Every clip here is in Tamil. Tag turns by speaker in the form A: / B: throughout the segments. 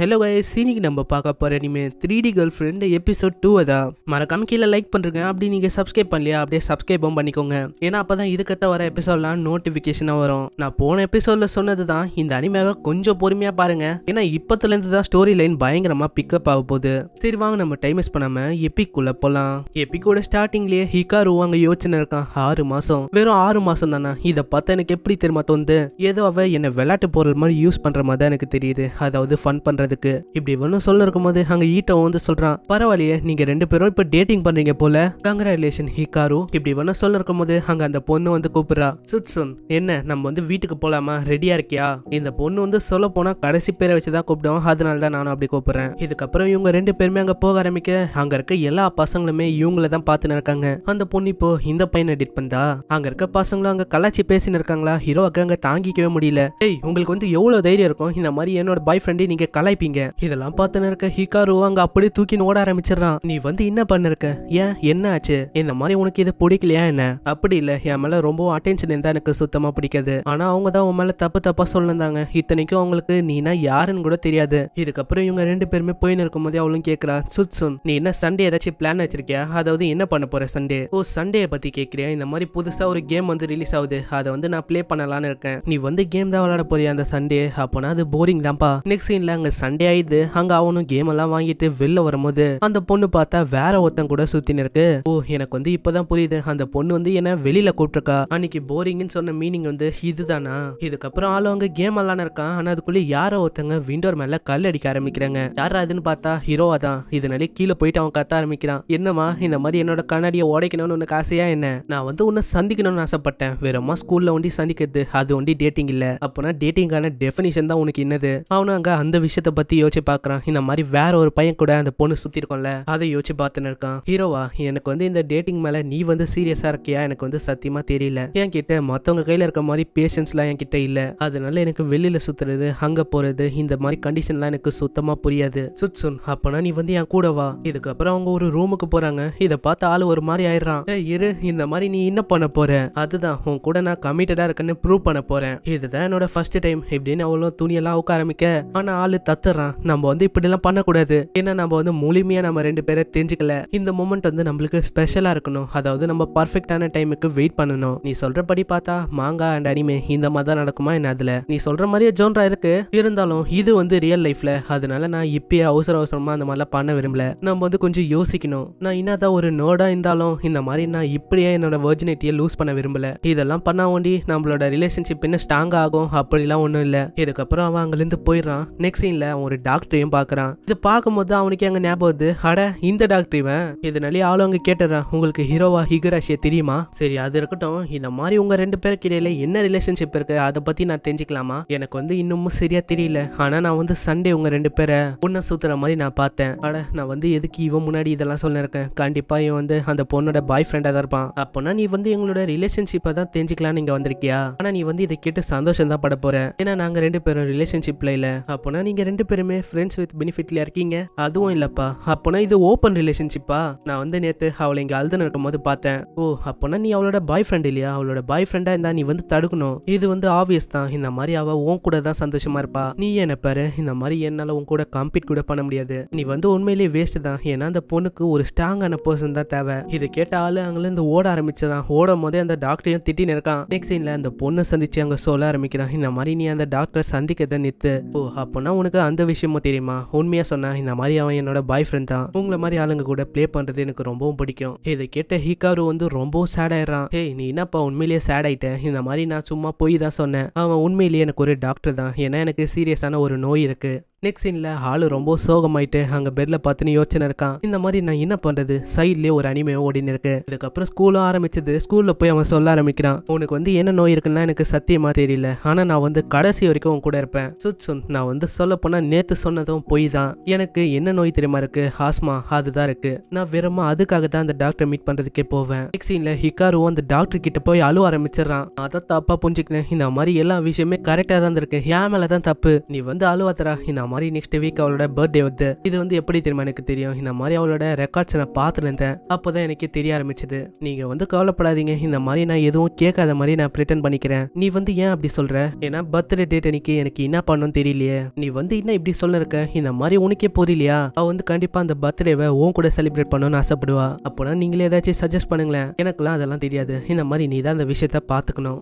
A: ஹலோ கைஸ் இன்னைக்கு நம்ம பார்க்க போகிற இனிமே three D girl friend episode two தான் மறக்காம கீழே லைக் பண்ணுறேன் அப்படி நீங்கள் சப்ஸ்கிரைப் பண்ணலையா அப்படியே சப்ஸ்கிரைபும் பண்ணிக்கோங்க ஏன்னா அப்போ தான் இதுக்கத்த வர எபிசோட்லாம் நோட்டிஃபிகேஷனாக வரும் நான் போன எபிசோடில் சொன்னது தான் இந்த அனிமேவை கொஞ்சம் பொறுமையாக பாருங்கள் ஏன்னா இப்போத்துலேருந்து தான் ஸ்டோரி லைன் பயங்கரமாக பிக்கப் ஆக போகுது சரி வாங்க நம்ம டைம் வேஸ்ட் பண்ணாமல் எப்பிக்குள்ளே போகலாம் எப்பிக்கோட ஸ்டார்டிங்லேயே ஹிகாரு அங்கே யோசனை இருக்கான் ஆறு மாதம் வெறும் ஆறு மாதம் தானே இதை பார்த்தா எனக்கு எப்படி தெரியுமா தோணுது ஏதோ அவள் என்னை விளையாட்டு பொருள் மாதிரி யூஸ் பண்ணுற மாதிரி தான் எனக்கு தெரியுது அதாவது ஃபன் பண்ணுறது பண்ணதுக்கு இப்படி இவனும் சொல்ல போது அங்க ஈட்டோ வந்து சொல்றான் பரவாயில்லையே நீங்க ரெண்டு பேரும் இப்போ டேட்டிங் பண்ணுறீங்க போல கங்க்ராச்சுலேஷன் ஹிகாரு இப்படி இவனும் சொல்ல போது அங்க அந்த பொண்ணு வந்து கூப்பிடுறா சுட்சுன் என்ன நம்ம வந்து வீட்டுக்கு போகலாமா ரெடியா இருக்கியா இந்த பொண்ணு வந்து சொல்ல போனா கடைசி பேரை வச்சு தான் கூப்பிடுவோம் அதனால தான் நானும் அப்படி கூப்பிடுறேன் இதுக்கப்புறம் இவங்க ரெண்டு பேருமே அங்க போக ஆரம்பிக்க அங்க இருக்க எல்லா பசங்களுமே இவங்கள தான் பார்த்துன்னு இருக்காங்க அந்த பொண்ணு இப்போ இந்த பையனை டேட் பண்ணா அங்க இருக்க பசங்களும் அங்க கலாச்சி பேசி இருக்காங்களா ஹீரோக்கு அங்க தாங்கிக்கவே முடியல ஏய் உங்களுக்கு வந்து எவ்வளவு தைரியம் இருக்கும் இந்த மாதிரி என்னோட பாய் ஃப்ரெண்டை நீங்க கலாய் நினைப்பீங்க இதெல்லாம் பார்த்துன்னு இருக்க ஹிகாரு அங்க அப்படியே தூக்கி ஓட ஆரம்பிச்சிடறான் நீ வந்து என்ன பண்ணிருக்க ஏன் என்ன ஆச்சு இந்த மாதிரி உனக்கு இது பிடிக்கலையா என்ன அப்படி இல்ல என் மேல ரொம்ப அட்டென்ஷன் இருந்தா எனக்கு சுத்தமா பிடிக்காது ஆனா அவங்க தான் உன் மேல தப்பு தப்பா சொல்லிருந்தாங்க இத்தனைக்கும் அவங்களுக்கு நீனா யாருன்னு கூட தெரியாது இதுக்கப்புறம் இவங்க ரெண்டு பேருமே போயின்னு இருக்கும்போதே அவளும் கேக்குறா சுத்சுன் நீ என்ன சண்டே ஏதாச்சும் பிளான் வச்சிருக்கியா அதாவது என்ன பண்ண போற சண்டே ஓ சண்டே பத்தி கேக்குறியா இந்த மாதிரி புதுசா ஒரு கேம் வந்து ரிலீஸ் ஆகுது அதை வந்து நான் பிளே பண்ணலான்னு இருக்கேன் நீ வந்து கேம் தான் விளையாட போறியா அந்த சண்டே அப்போனா அது போரிங் தான்ப்பா நெக்ஸ்ட் சீன்ல அங்க சண்டே ஆயிடுது அங்க அவனும் கேம் எல்லாம் வாங்கிட்டு வெளில வரும்போது அந்த பொண்ணு பார்த்தா வேற ஒருத்தன் கூட சுத்தின்னு இருக்கு ஓ எனக்கு வந்து இப்பதான் புரியுது அந்த பொண்ணு வந்து என்ன வெளியில கூப்பிட்டுருக்கா அன்னைக்கு போரிங்னு சொன்ன மீனிங் வந்து இதுதானா இதுக்கப்புறம் ஆளும் அங்க கேம் எல்லாம் இருக்கான் ஆனா அதுக்குள்ள யாரோ ஒருத்தங்க விண்டோர் மேல கல் அடிக்க ஆரம்பிக்கிறாங்க யாரா அதுன்னு பார்த்தா ஹீரோவா தான் இதனாலே கீழே போயிட்டு அவன் கத்த ஆரம்பிக்கிறான் என்னமா இந்த மாதிரி என்னோட கண்ணாடியை உடைக்கணும்னு உனக்கு ஆசையா என்ன நான் வந்து உன்னை சந்திக்கணும்னு ஆசைப்பட்டேன் வெறும்மா ஸ்கூல்ல ஒண்டி சந்திக்கிறது அது ஒண்டி டேட்டிங் இல்ல அப்பனா டேட்டிங்கான டெபினிஷன் தான் உனக்கு என்னது அவனும் அங்க அந்த விஷயத்த விஷயத்தை பத்தி யோசிச்சு பாக்குறான் இந்த மாதிரி வேற ஒரு பையன் கூட அந்த பொண்ணு சுத்தி இருக்கும்ல அதை யோசிச்சு பார்த்துன்னு இருக்கான் ஹீரோவா எனக்கு வந்து இந்த டேட்டிங் மேல நீ வந்து சீரியஸா இருக்கியா எனக்கு வந்து சத்தியமா தெரியல என் கிட்ட மத்தவங்க கையில இருக்க மாதிரி பேஷன்ஸ்லாம் என் கிட்ட இல்ல அதனால எனக்கு வெளியில சுத்துறது அங்க போறது இந்த மாதிரி கண்டிஷன் எல்லாம் எனக்கு சுத்தமா புரியாது சுட்சுன் அப்பனா நீ வந்து என் கூட வா இதுக்கப்புறம் அவங்க ஒரு ரூமுக்கு போறாங்க இதை பார்த்து ஆளு ஒரு மாதிரி ஆயிடுறான் இரு இந்த மாதிரி நீ என்ன பண்ண போற அதுதான் உன் கூட நான் கமிட்டடா இருக்கேன்னு ப்ரூவ் பண்ண போறேன் இதுதான் என்னோட ஃபர்ஸ்ட் டைம் இப்படின்னு அவ்வளவு துணியெல்லாம் உட்காரமிக்க ஆனா ஆளு தத்து கத்துறான் நம்ம வந்து இப்படிலாம் பண்ணக்கூடாது ஏன்னா நம்ம வந்து முழுமையாக நம்ம ரெண்டு பேரை தெரிஞ்சுக்கல இந்த மூமெண்ட் வந்து நம்மளுக்கு ஸ்பெஷலாக இருக்கணும் அதாவது நம்ம பர்ஃபெக்டான டைமுக்கு வெயிட் பண்ணணும் நீ சொல்கிறபடி பார்த்தா மாங்கா அண்ட் அனிமே இந்த மாதிரி தான் நடக்குமா என்ன அதில் நீ சொல்கிற மாதிரியே ஜோன்ரா இருக்கு இருந்தாலும் இது வந்து ரியல் லைஃப்பில் அதனால நான் இப்பயே அவசர அவசரமாக அந்த மாதிரிலாம் பண்ண விரும்பல நம்ம வந்து கொஞ்சம் யோசிக்கணும் நான் என்னதான் ஒரு நோடாக இருந்தாலும் இந்த மாதிரி நான் இப்படியே என்னோட வெர்ஜினிட்டியை லூஸ் பண்ண விரும்பல இதெல்லாம் பண்ணா ஒண்டி நம்மளோட ரிலேஷன்ஷிப் என்ன ஸ்ட்ராங் ஆகும் அப்படிலாம் ஒன்றும் இல்லை இதுக்கப்புறம் அவன் அங்கேருந்து போயிடுறான் நெக்ஸ்ட் சீனில் அவன் ஒரு டாக்டரையும் பார்க்குறான் இது பார்க்கும்போது அவனுக்கு அங்க ஞாபகம் வருது அட இந்த டாக்டர் இவன் இதனாலே ஆளும் அங்கே கேட்டுறான் உங்களுக்கு ஹீரோவா ஹிகராஷிய தெரியுமா சரி அது இருக்கட்டும் இந்த மாதிரி உங்கள் ரெண்டு பேருக்கு இடையில என்ன ரிலேஷன்ஷிப் இருக்குது அதை பற்றி நான் தெரிஞ்சுக்கலாமா எனக்கு வந்து இன்னமும் சரியாக தெரியல ஆனா நான் வந்து சண்டே உங்க ரெண்டு பேரை பொண்ணை சுத்துற மாதிரி நான் பார்த்தேன் அட நான் வந்து எதுக்கு இவன் முன்னாடி இதெல்லாம் இருக்கேன் கண்டிப்பாக இவன் வந்து அந்த பொண்ணோட பாய் ஃப்ரெண்டாக தான் இருப்பான் அப்போனா நீ வந்து எங்களோட ரிலேஷன்ஷிப்பை தான் தெரிஞ்சுக்கலாம்னு இங்கே வந்திருக்கியா ஆனா நீ வந்து இதை கேட்டு சந்தோஷம் தான் பட போற ஏன்னா நாங்கள் ரெண்டு பேரும் ரிலேஷன்ஷிப்ல இல்ல அப்போனா நீங்க ரெண்டு ரெண்டு பேருமே ஃப்ரெண்ட்ஸ் வித் பெனிஃபிட்ல இருக்கீங்க அதுவும் இல்லப்பா அப்போனா இது ஓப்பன் ரிலேஷன்ஷிப்பா நான் வந்து நேற்று அவளை இங்கே அழுது நடக்கும் போது பார்த்தேன் ஓ அப்போனா நீ அவளோட பாய் ஃப்ரெண்ட் இல்லையா அவளோட பாய் ஃப்ரெண்டா இருந்தா நீ வந்து தடுக்கணும் இது வந்து ஆப்வியஸ் தான் இந்த மாதிரி அவ உன் கூட தான் சந்தோஷமா இருப்பா நீ என்ன பாரு இந்த மாதிரி என்னால உன் கூட கம்பீட் கூட பண்ண முடியாது நீ வந்து உண்மையிலேயே வேஸ்ட் தான் ஏன்னா அந்த பொண்ணுக்கு ஒரு ஸ்ட்ராங்கான பர்சன் தான் தேவை இது கேட்ட ஆளு அங்கிருந்து ஓட ஆரம்பிச்சிடான் ஓடும் போதே அந்த டாக்டரையும் திட்டின்னு இருக்கான் நெக்ஸ்ட் சீன்ல அந்த பொண்ணை சந்திச்சு அங்க சொல்ல ஆரம்பிக்கிறான் இந்த மாதிரி நீ அந்த டாக்டரை சந்திக்கத நித்து ஓ அப்போனா உனக்கு அந்த விஷயமும் தெரியுமா உண்மையாக சொன்னா இந்த மாதிரி அவன் என்னோட பாய் ஃப்ரெண்ட் தான் உங்களை மாதிரி ஆளுங்க கூட ப்ளே பண்ணுறது எனக்கு ரொம்பவும் பிடிக்கும் இதை கேட்ட ஹிகாரு வந்து ரொம்பவும் சேட் ஆயிடுறான் ஹே நீ என்னப்பா உண்மையிலேயே சேட் ஆயிட்டேன் இந்த மாதிரி நான் சும்மா போய் தான் சொன்னேன் அவன் உண்மையிலேயே எனக்கு ஒரு டாக்டர் தான் ஏன்னா எனக்கு சீரியஸான ஒரு நோய் இருக்குது நெக்ஸ்ட் சீனில் ஹாலு ரொம்ப சோகமாயிட்டு அங்கே பெட்டில் பார்த்துன்னு யோசனை இருக்கான் இந்த மாதிரி நான் என்ன பண்ணுறது சைட்லேயே ஒரு அனிமே ஓடின்னு இருக்கு இதுக்கப்புறம் ஸ்கூலும் ஆரம்பிச்சது ஸ்கூலில் போய் அவன் சொல்ல ஆரம்பிக்கிறான் உனக்கு வந்து என்ன நோய் இருக்குன்னா எனக்கு சத்தியமாக தெரியல ஆனால் நான் வந்து கடைசி வரைக்கும் உன் கூட இருப்பேன் சுன் நான் வந்து சொல்ல போனால் நேற்று சொன்னதும் பொய் தான் எனக்கு என்ன நோய் தெரியுமா இருக்கு ஹாஸ்மா அதுதான் இருக்கு நான் வெறுமா அதுக்காக தான் அந்த டாக்டர் மீட் பண்ணுறதுக்கே போவேன் நெக்ஸ்ட் சீனில் ஹிகாருவும் அந்த டாக்டர் கிட்ட போய் அழுவ ஆரம்பிச்சிடறான் அதான் தப்பாக புரிஞ்சுக்கினேன் இந்த மாதிரி எல்லா விஷயமே கரெக்டாக தான் இருக்கு ஏன் மேலே தான் தப்பு நீ வந்து அழுவாத்தரா இந்த மாதிரி நெக்ஸ்ட் வீக் அவளோட பர்த்டே வந்து இது வந்து எப்படி தெரியுமா எனக்கு தெரியும் இந்த மாதிரி அவளோட ரெக்கார்ட்ஸ் நான் பார்த்துருந்தேன் அப்போ தான் எனக்கு தெரிய ஆரம்பிச்சது நீங்கள் வந்து கவலைப்படாதீங்க இந்த மாதிரி நான் எதுவும் கேட்காத மாதிரி நான் பிரிட்டன் பண்ணிக்கிறேன் நீ வந்து ஏன் அப்படி சொல்கிற ஏன்னா பர்த்டே டேட் அன்னைக்கு எனக்கு என்ன பண்ணணும்னு தெரியலையே நீ வந்து என்ன இப்படி சொல்ல இருக்க இந்த மாதிரி உனக்கே புரியலையா அவள் வந்து கண்டிப்பாக அந்த பர்த்டேவை உன் கூட செலிப்ரேட் பண்ணணும்னு ஆசைப்படுவா அப்போனா நீங்களே ஏதாச்சும் சஜஸ்ட் பண்ணுங்களேன் எனக்குலாம் அதெல்லாம் தெரியாது இந்த மாதிரி நீ தான் அந்த விஷயத்த பார்த்துக்கணும்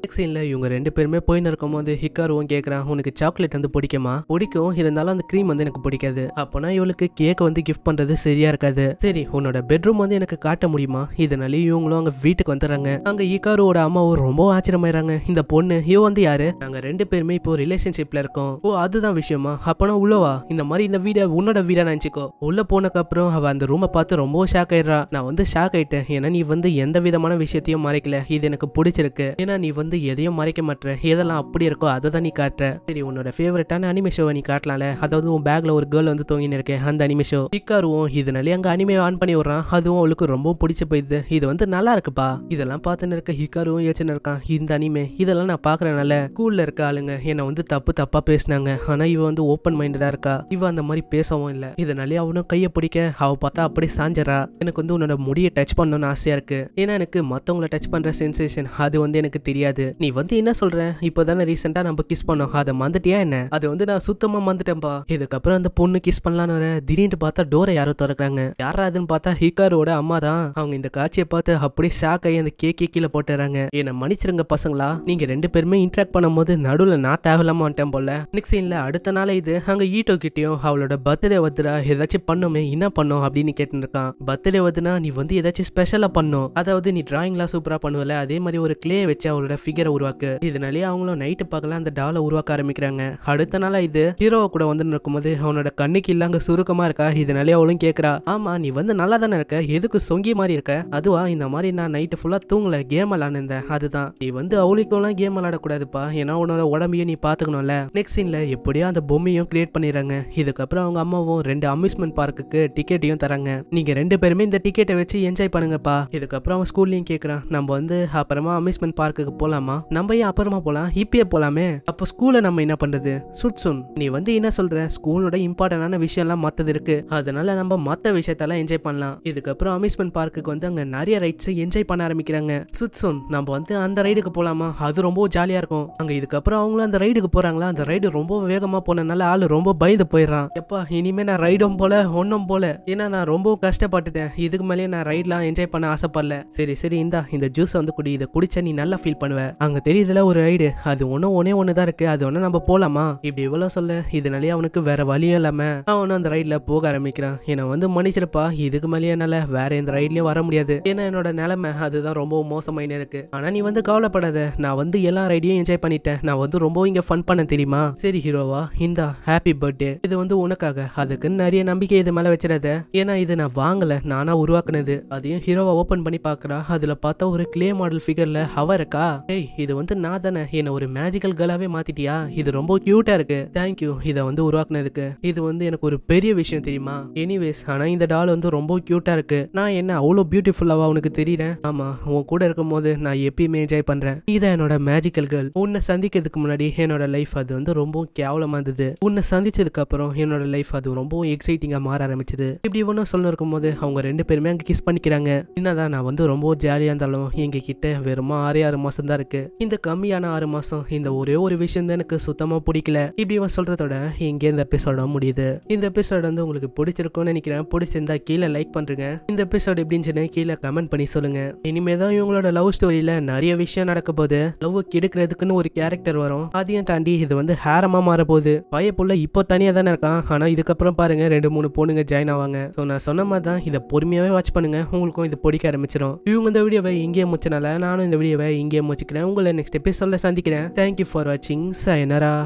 A: இவங்க ரெண்டு பேருமே போயின்னு இருக்கும்போது ஹிக்காருவும் கேட்குறான் உனக்கு சாக்லேட் வந்து பிடிக்குமா பிடிக்கும் இருந்தாலும் அந்த க்ரீம் வந்து எனக்கு பிடிக்காது அப்போனா இவளுக்கு கேக் வந்து கிஃப்ட் பண்றது சரியா இருக்காது சரி உன்னோட பெட்ரூம் வந்து எனக்கு காட்ட முடியுமா இதனால இவங்களும் அங்க வீட்டுக்கு வந்துடுறாங்க அங்க ஈகாரோட அம்மாவும் ரொம்ப ஆச்சரியமாயிராங்க இந்த பொண்ணு இவ வந்து யாரு நாங்க ரெண்டு பேருமே இப்போ ரிலேஷன்ஷிப்ல இருக்கோம் ஓ அதுதான் விஷயமா அப்போனா உள்ளவா இந்த மாதிரி இந்த வீடை உன்னோட வீடா நினைச்சுக்கோ உள்ள போனக்கு அப்புறம் அவ அந்த ரூமை பார்த்து ரொம்ப ஷாக் ஆயிடுறா நான் வந்து ஷாக் ஆயிட்டேன் ஏன்னா நீ வந்து எந்த விதமான விஷயத்தையும் மறைக்கல இது எனக்கு பிடிச்சிருக்கு ஏன்னா நீ வந்து எதையும் மறைக்க மாட்டேற எதெல்லாம் அப்படி இருக்கோ அதை தான் நீ காட்டுற சரி உன்னோட ஃபேவரட்டான அனிமே ஷோவை நீ காட்டலாம்ல அதாவது உன் பேக்கில் ஒரு கேர்ள் வந்து தூங்கின்னு இருக்கேன் அந்த அனிமேஷம் பிக்காருவோம் இதனால அங்கே அனிமே ஆன் பண்ணி விடுறான் அதுவும் அவளுக்கு ரொம்ப பிடிச்ச போயிடுது இது வந்து நல்லா இருக்குப்பா இதெல்லாம் பார்த்துன்னு இருக்க ஹிக்காருவும் யோசனை இருக்கான் இந்த அனிமே இதெல்லாம் நான் பார்க்குறனால ஸ்கூலில் இருக்க ஆளுங்க என்னை வந்து தப்பு தப்பாக பேசினாங்க ஆனால் இவ வந்து ஓப்பன் மைண்டடாக இருக்கா இவ அந்த மாதிரி பேசவும் இல்லை இதனாலே அவனும் கையை பிடிக்க அவ பார்த்தா அப்படியே சாஞ்சறா எனக்கு வந்து உன்னோட முடியை டச் பண்ணணும்னு ஆசையாக இருக்கு ஏன்னா எனக்கு மத்தவங்களை டச் பண்ணுற சென்சேஷன் அது வந்து எனக்கு தெரியாது நீ வந்து என்ன சொல்கிற இப்போ தானே ரீசெண்டாக நம்ம கிஸ் பண்ணோம் அதை மந்துட்டியா என்ன அது வந்து நான் சுத்தமாக மந்துட்டேன்ப்பா இதுக்கப்புறம் அந்த பொண்ணு கிஸ் பண்ணலான்னு வர திடீர்னு பார்த்தா டோரை யாரோ திறக்கிறாங்க யாராதுன்னு பார்த்தா ஹிகாரோட அம்மா தான் அவங்க இந்த காட்சியை பார்த்து அப்படியே ஷாக் ஆகி அந்த கேக்கே கீழே போட்டுறாங்க என்ன மன்னிச்சிருங்க பசங்களா நீங்க ரெண்டு பேருமே இன்ட்ராக்ட் பண்ணும்போது நடுவில் நான் தேவையில்லாம வந்துட்டேன் போல நெக்ஸ்ட் சீன்ல அடுத்த நாள் இது அங்க ஈட்டோ கிட்டயும் அவளோட பர்த்டே வத்துரா ஏதாச்சும் பண்ணுமே என்ன பண்ணும் அப்படின்னு கேட்டுருக்கான் பர்த்டே வதுனா நீ வந்து ஏதாச்சும் ஸ்பெஷலா பண்ணும் அதாவது நீ டிராயிங்லாம் சூப்பரா பண்ணுவல அதே மாதிரி ஒரு கிளே வச்சு அவளோட ஃபிகரை உருவாக்கு இதனாலேயே அவங்களும் நைட்டு பார்க்கலாம் அந்த டாலை உருவாக்க ஆரம்பிக்கிறாங்க அடுத்த நாள் இது ஹீரோவை கூட வந்து உட்காந்துன்னு இருக்கும்போது அவனோட கண்ணுக்கு இல்லாங்க சுருக்கமாக இருக்கா இதனாலே அவளும் கேக்குறா ஆமா நீ வந்து நல்லா தானே இருக்க எதுக்கு சொங்கி மாதிரி இருக்க அதுவா இந்த மாதிரி நான் நைட்டு ஃபுல்லாக தூங்கல கேம் விளாண்டுருந்தேன் அதுதான் நீ வந்து எல்லாம் கேம் விளாடக்கூடாதுப்பா ஏன்னா உன்னோட உடம்பையும் நீ பார்த்துக்கணும்ல நெக்ஸ்ட் சீன்ல எப்படியோ அந்த பொம்மையும் கிரியேட் பண்ணிடுறாங்க இதுக்கப்புறம் அவங்க அம்மாவும் ரெண்டு அம்யூஸ்மெண்ட் பார்க்குக்கு டிக்கெட்டையும் தராங்க நீங்கள் ரெண்டு பேருமே இந்த டிக்கெட்டை வச்சு என்ஜாய் பண்ணுங்கப்பா இதுக்கப்புறம் அவன் ஸ்கூல்லையும் கேட்குறான் நம்ம வந்து அப்புறமா அம்யூஸ்மெண்ட் பார்க்குக்கு போகலாமா நம்ம ஏன் அப்புறமா போகலாம் இப்பயே போகலாமே அப்போ ஸ்கூலில் நம்ம என்ன பண்ணுறது சுட் நீ வந்து என்ன சொல்ற இருக்கிற ஸ்கூலோட இம்பார்ட்டண்டான விஷயம்லாம் மற்றது இருக்குது அதனால நம்ம மற்ற விஷயத்தெல்லாம் என்ஜாய் பண்ணலாம் இதுக்கப்புறம் அம்யூஸ்மெண்ட் பார்க்குக்கு வந்து அங்கே நிறைய ரைட்ஸ் என்ஜாய் பண்ண ஆரம்பிக்கிறாங்க சுட்சோன் நம்ம வந்து அந்த ரைடுக்கு போகலாமா அது ரொம்ப ஜாலியாக இருக்கும் அங்கே இதுக்கப்புறம் அவங்களும் அந்த ரைடுக்கு போகிறாங்களா அந்த ரைடு ரொம்ப வேகமாக போனதுனால ஆள் ரொம்ப பயந்து போயிடுறான் எப்பா இனிமேல் நான் ரைடும் போல ஒன்றும் போல ஏன்னா நான் ரொம்ப கஷ்டப்பட்டுட்டேன் இதுக்கு மேலேயே நான் ரைட்லாம் என்ஜாய் பண்ண ஆசைப்படல சரி சரி இந்தா இந்த ஜூஸ் வந்து குடி இதை குடிச்சா நீ நல்லா ஃபீல் பண்ணுவ அங்கே தெரியுதுல ஒரு ரைடு அது ஒன்றும் ஒன்னே ஒன்று தான் இருக்குது அது ஒன்றும் நம்ம போகலாமா இப்படி இவ்வளோ சொல்ல இதனாலேயே அவனுக்கு வேற வழியும் இல்லாம அவனும் அந்த ரைடில் போக ஆரம்பிக்கிறான் என்னை வந்து மன்னிச்சிருப்பா இதுக்கு மேலேயே என்னால வேற எந்த ரைட்லையும் வர முடியாது ஏன்னா என்னோட நிலைமை அதுதான் ரொம்ப மோசமாயின்னு இருக்கு ஆனால் நீ வந்து கவலைப்படாத நான் வந்து எல்லா ரைடையும் என்ஜாய் பண்ணிட்டேன் நான் வந்து ரொம்ப இங்கே ஃபன் பண்ண தெரியுமா சரி ஹீரோவா இந்த ஹாப்பி பர்த்டே இது வந்து உனக்காக அதுக்கு நிறைய நம்பிக்கை இது மேலே வச்சிடாத ஏன்னா இது நான் வாங்கல நானா உருவாக்குனது அதையும் ஹீரோவா ஓப்பன் பண்ணி பாக்குறா அதுல பார்த்தா ஒரு கிளே மாடல் ஃபிகர்ல அவ இருக்கா ஏய் இது வந்து நான் தானே என்ன ஒரு மேஜிக்கல் கேர்ளாவே மாத்திட்டியா இது ரொம்ப கியூட்டா இருக்கு தேங்க்யூ இதை வந்து உருவாக்குனதுக்கு இது வந்து எனக்கு ஒரு பெரிய விஷயம் தெரியுமா எனிவேஸ் ஆனா இந்த டால் வந்து ரொம்ப கியூட்டா இருக்கு நான் என்ன அவ்வளோ பியூட்டிஃபுல்லாவா உனக்கு தெரியல ஆமா உன் கூட இருக்கும் போது நான் எப்பயுமே என்ஜாய் பண்றேன் இதான் என்னோட மேஜிக்கல் கேர்ள் உன்னை சந்திக்கிறதுக்கு முன்னாடி என்னோட லைஃப் அது வந்து ரொம்ப கேவலமா இருந்தது உன்னை சந்திச்சதுக்கு அப்புறம் என்னோட லைஃப் அது ரொம்ப எக்ஸைட்டிங்கா மாற ஆரம்பிச்சது இப்படி ஒன்னும் சொல்ல இருக்கும் போது அவங்க ரெண்டு பேருமே அங்க கிஸ் பண்ணிக்கிறாங்க என்னதான் நான் வந்து ரொம்ப ஜாலியா இருந்தாலும் எங்க கிட்ட வெறும் ஆறே ஆறு மாசம் தான் இருக்கு இந்த கம்மியான ஆறு மாசம் இந்த ஒரே ஒரு விஷயம் தான் எனக்கு சுத்தமா பிடிக்கல இப்படி இவன் சொல்றதோட இங்கே இந்த எபிசோட முடியுது இந்த எபிசோட் வந்து உங்களுக்கு பிடிச்சிருக்கும்னு நினைக்கிறேன் பிடிச்சிருந்தா கீழே லைக் பண்ணுறேங்க இந்த எபிசோட் எப்படின்னு சொன்னால் கீழே கமெண்ட் பண்ணி சொல்லுங்க இனிமே தான் இவங்களோட லவ் ஸ்டோரியில் நிறைய விஷயம் நடக்க போது லவ் கெடுக்கிறதுக்குன்னு ஒரு கேரக்டர் வரும் அதையும் தாண்டி இது வந்து ஹேரமாக மாற போகுது புள்ள இப்போ தனியாக தானே இருக்கான் ஆனால் இதுக்கப்புறம் பாருங்க ரெண்டு மூணு பொண்ணுங்க ஜாயின் ஆவாங்க ஸோ நான் சொன்ன மாதிரி தான் இதை பொறுமையாகவே வாட்ச் பண்ணுங்க உங்களுக்கும் இது பிடிக்க ஆரம்பிச்சிடும் இவங்க இந்த வீடியோவை இங்கேயே முடிச்சனால நானும் இந்த வீடியோவை இங்கேயே முடிச்சுக்கிறேன் உங்களை நெக்ஸ்ட் எபிசோட சந்திக்கிறேன் தேங்க்யூ ஃபார் வாட்சிங் சாயனரா